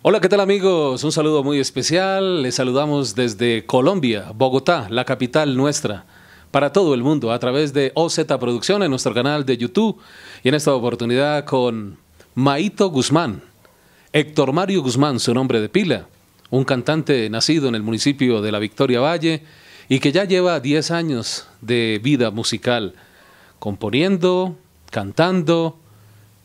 Hola, ¿qué tal amigos? Un saludo muy especial. Les saludamos desde Colombia, Bogotá, la capital nuestra, para todo el mundo, a través de OZ en nuestro canal de YouTube, y en esta oportunidad con Maito Guzmán, Héctor Mario Guzmán, su nombre de pila, un cantante nacido en el municipio de La Victoria Valle y que ya lleva 10 años de vida musical, componiendo, cantando,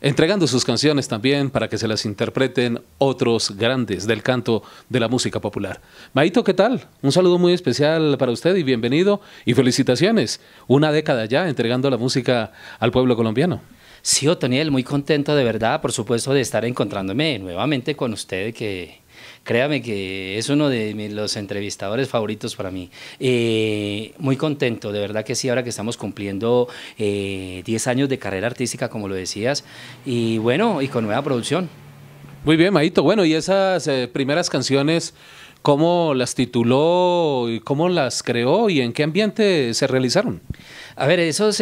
entregando sus canciones también para que se las interpreten otros grandes del canto de la música popular. Maito, ¿qué tal? Un saludo muy especial para usted y bienvenido y felicitaciones. Una década ya entregando la música al pueblo colombiano. Sí, Otoniel, muy contento de verdad, por supuesto, de estar encontrándome nuevamente con usted, que Créame que es uno de los entrevistadores favoritos para mí. Eh, muy contento, de verdad que sí, ahora que estamos cumpliendo 10 eh, años de carrera artística, como lo decías, y bueno, y con nueva producción. Muy bien, Maito. Bueno, y esas eh, primeras canciones ¿Cómo las tituló y cómo las creó y en qué ambiente se realizaron? A ver, esos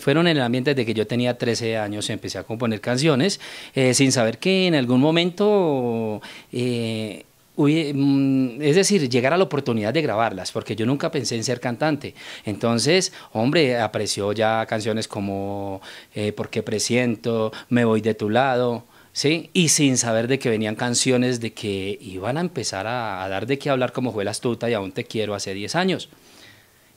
fueron en el ambiente desde que yo tenía 13 años, empecé a componer canciones, eh, sin saber que en algún momento... Eh, mm, es decir, llegara la oportunidad de grabarlas, porque yo nunca pensé en ser cantante. Entonces, hombre, apreció ya canciones como eh, «Por qué presiento, Me voy de tu lado, ¿sí? Y sin saber de que venían canciones de que iban a empezar a, dar de qué hablar como fue la astuta y aún te quiero hace 10 años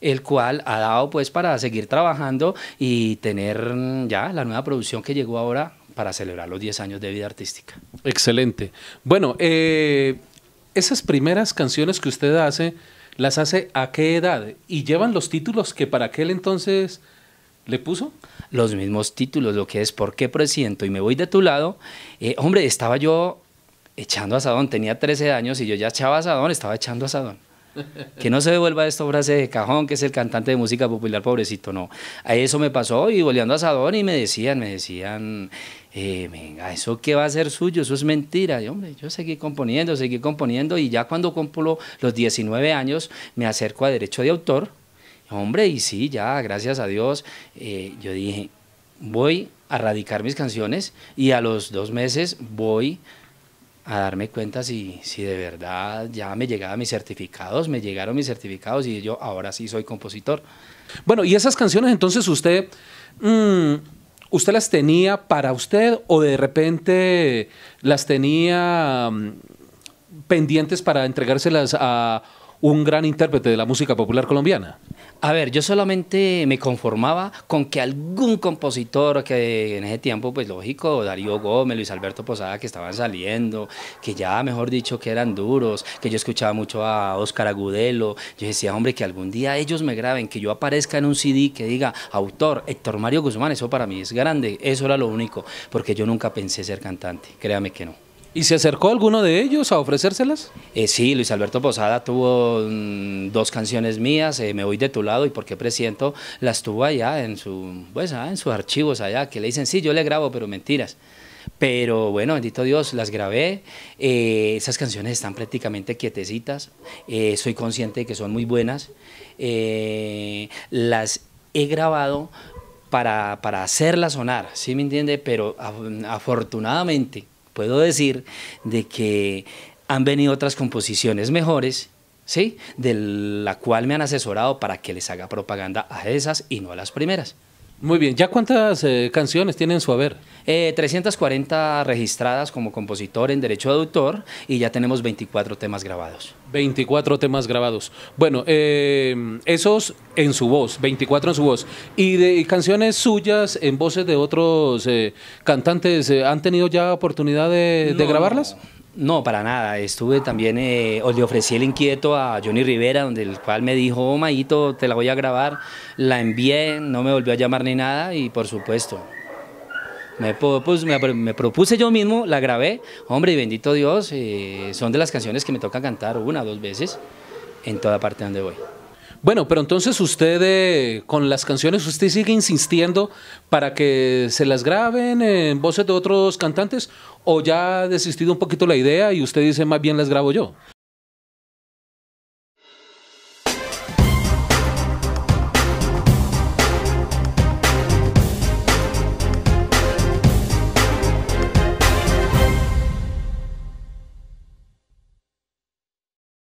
el cual ha dado pues para seguir trabajando y tener mm, ya la nueva producción que llegó ahora para celebrar los 10 años de vida artística. Excelente. Bueno, eh, esas primeras canciones que usted hace, ¿las hace a qué edad? ¿Y llevan los títulos que para aquel entonces le puso los mismos títulos, lo que es ¿Por qué presiento? Y me voy de tu lado. Eh, hombre, estaba yo echando asadón, tenía 13 años y yo ya echaba asadón, estaba echando asadón. Que no se devuelva esta frase de cajón, que es el cantante de música popular, pobrecito, no. A eso me pasó y volviendo a Sadón y me decían, me decían, eh, venga, ¿eso qué va a ser suyo? Eso es mentira. Y hombre, yo seguí componiendo, seguí componiendo y ya cuando cumplo los 19 años me acerco a derecho de autor Hombre, y sí, ya, gracias a Dios, eh, yo dije, voy a radicar mis canciones y a los dos meses voy a darme cuenta si, si de verdad ya me llegaban mis certificados, me llegaron mis certificados y yo ahora sí soy compositor. Bueno, y esas canciones entonces usted... Mm, ¿Usted las tenía para usted o de repente las tenía mm, pendientes para entregárselas a un gran intérprete de la música popular colombiana? A ver, yo solamente me conformaba con que algún compositor que en ese tiempo, pues lógico, Darío Gómez, Luis Alberto Posada, que estaban saliendo, que ya, mejor dicho, que eran duros, que yo escuchaba mucho a Óscar Agudelo, yo decía, hombre, que algún día ellos me graben, que yo aparezca en un CD que diga, autor, Héctor Mario Guzmán, eso para mí es grande, eso era lo único, porque yo nunca pensé ser cantante, créame que no. ¿Y se acercó alguno de ellos a ofrecérselas? Eh, sí, Luis Alberto Posada tuvo mm, dos canciones mías, eh, Me voy de tu lado y Porque presiento, las tuvo allá en, su, pues, ah, en sus archivos allá, que le dicen, sí, yo le grabo, pero mentiras. Pero bueno, bendito Dios, las grabé. Eh, esas canciones están prácticamente quietecitas. soy consciente de que son muy buenas. las he grabado para, para hacerlas sonar, ¿sí me entiende? Pero afortunadamente puedo decir de que han venido otras composiciones mejores, ¿sí? De la cual me han asesorado para que les haga propaganda a esas y no a las primeras. Muy bien, ¿ya cuántas eh, canciones tienen su haber? Eh, 340 registradas como compositor en derecho de autor y ya tenemos 24 temas grabados. 24 temas grabados. Bueno, eh, esos en su voz, 24 en su voz. ¿Y de canciones suyas en voces de otros eh, cantantes, han tenido ya oportunidad de grabarlas? No, para nada. Estuve también, eh, le ofrecí el inquieto a Johnny Rivera, donde el cual me dijo, oh, Maito, te la voy a grabar. La envié, no me volvió a llamar ni nada y por supuesto. Me, pues, me, propuse yo mismo, la grabé, hombre, y bendito Dios, eh, son de las canciones que me toca cantar una o dos veces en toda parte donde voy. Bueno, pero entonces usted eh, con las canciones, usted sigue insistiendo para que se las graben en voces de otros cantantes ¿O ya ha desistido un poquito la idea y usted dice más bien las grabo yo?